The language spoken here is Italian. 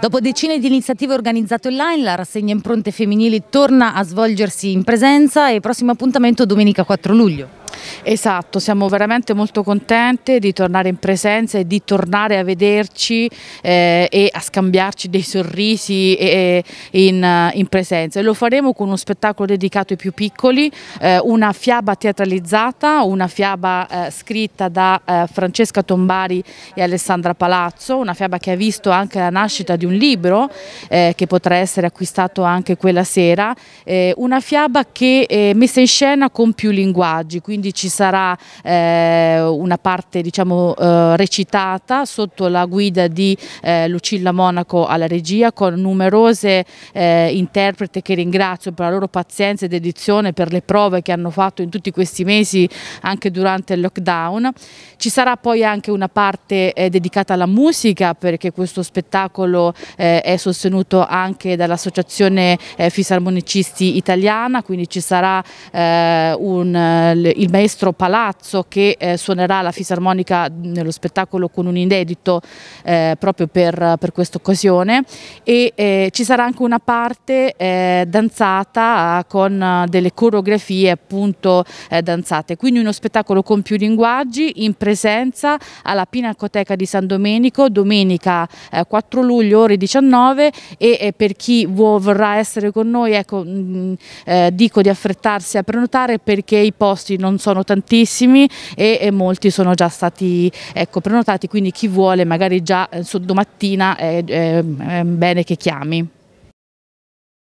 Dopo decine di iniziative organizzate online, la rassegna Impronte Femminili torna a svolgersi in presenza e prossimo appuntamento domenica 4 luglio. Esatto, siamo veramente molto contente di tornare in presenza e di tornare a vederci eh, e a scambiarci dei sorrisi e, e in, in, presenza. E lo faremo con uno spettacolo dedicato ai più piccoli, eh, una fiaba teatralizzata, una fiaba eh, scritta da eh, Francesca Tombari e Alessandra Palazzo, una fiaba che ha visto anche anche la nascita di un libro eh, che potrà essere acquistato anche quella sera, eh, una fiaba che è eh, messa in scena con più linguaggi, quindi ci sarà eh, una parte diciamo, eh, recitata sotto la guida di eh, Lucilla Monaco alla regia con numerose interprete che ringrazio per la loro pazienza ed edizione, per le prove che hanno fatto in tutti questi mesi anche durante il lockdown. Ci sarà poi anche una parte dedicata alla musica perché questo spettacolo eh, è sostenuto anche dall'Associazione eh, Fisarmonicisti Italiana, quindi ci sarà eh, un, eh, il maestro Palazzo che eh, suonerà la fisarmonica nello spettacolo con un inedito eh, proprio per, per questa occasione e ci sarà anche una parte danzata con delle coreografie appunto danzate, quindi uno spettacolo con più linguaggi in presenza alla Pinacoteca di San Domenico, domenica 4 eh, luglio ore 19 e eh, per chi vuo, vorrà essere con noi ecco, mh, mm, eh, dico di affrettarsi a prenotare perché i posti non sono tantissimi e, e molti sono già stati ecco, prenotati, quindi chi vuole magari già domattina è, è, è bene che chiami.